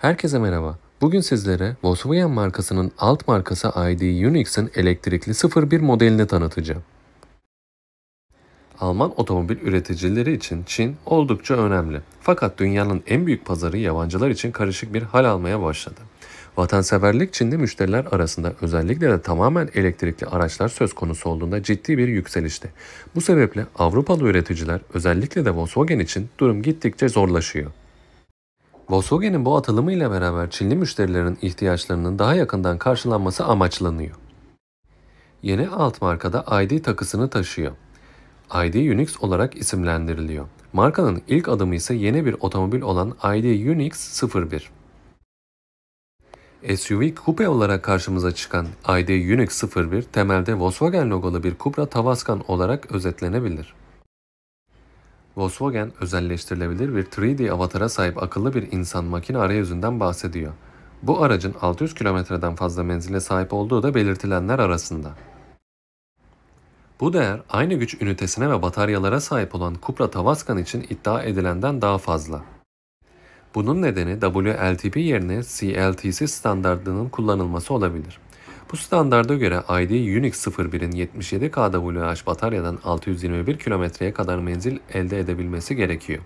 Herkese merhaba. Bugün sizlere Volkswagen markasının alt markası ID Unix'in elektrikli 01 modelini tanıtacağım. Alman otomobil üreticileri için Çin oldukça önemli. Fakat dünyanın en büyük pazarı yabancılar için karışık bir hal almaya başladı. Vatanseverlik Çin'de müşteriler arasında özellikle de tamamen elektrikli araçlar söz konusu olduğunda ciddi bir yükselişti. Bu sebeple Avrupalı üreticiler özellikle de Volkswagen için durum gittikçe zorlaşıyor. Volkswagen'in bu atılımıyla beraber Çinli müşterilerin ihtiyaçlarının daha yakından karşılanması amaçlanıyor. Yeni alt markada ID takısını taşıyor. ID Unix olarak isimlendiriliyor. Markanın ilk adımı ise yeni bir otomobil olan ID Unix 01. SUV coupe olarak karşımıza çıkan ID Unix 01 temelde Volkswagen logolu bir Cupra Tavascan olarak özetlenebilir. Volkswagen özelleştirilebilir bir 3D avatara sahip akıllı bir insan makine arayüzünden bahsediyor. Bu aracın 600 kilometreden fazla menzile sahip olduğu da belirtilenler arasında. Bu değer aynı güç ünitesine ve bataryalara sahip olan Cupra Tavascan için iddia edilenden daha fazla. Bunun nedeni WLTP yerine CLTC standartının kullanılması olabilir. Bu standarda göre ID Unix 01'in 77 kWh bataryadan 621 kilometreye kadar menzil elde edebilmesi gerekiyor.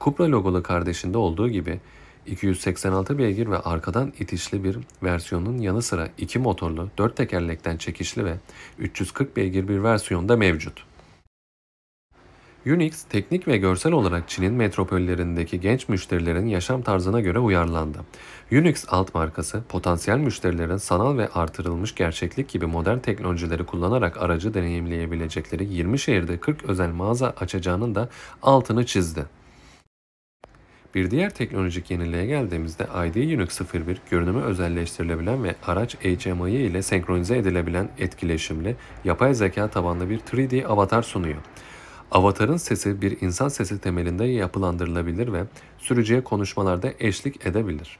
Cupra logolu kardeşinde olduğu gibi 286 beygir ve arkadan itişli bir versiyonun yanı sıra 2 motorlu, 4 tekerlekten çekişli ve 340 beygir bir versiyonda mevcut. Unix, teknik ve görsel olarak Çin'in metropollerindeki genç müşterilerin yaşam tarzına göre uyarlandı. Unix alt markası, potansiyel müşterilerin sanal ve artırılmış gerçeklik gibi modern teknolojileri kullanarak aracı deneyimleyebilecekleri 20 şehirde 40 özel mağaza açacağının da altını çizdi. Bir diğer teknolojik yeniliğe geldiğimizde ID Unix 01 görünümü özelleştirilebilen ve araç HMI ile senkronize edilebilen etkileşimli yapay zeka tabanlı bir 3D avatar sunuyor. Avatar'ın sesi bir insan sesi temelinde yapılandırılabilir ve sürücüye konuşmalarda eşlik edebilir.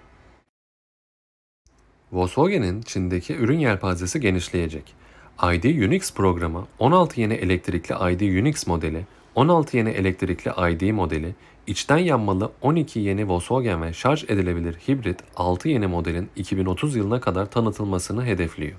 Volkswagen'in Çin'deki ürün yelpazesi genişleyecek. ID Unix programı 16 yeni elektrikli ID Unix modeli, 16 yeni elektrikli ID modeli, içten yanmalı 12 yeni Volkswagen ve şarj edilebilir hibrit 6 yeni modelin 2030 yılına kadar tanıtılmasını hedefliyor.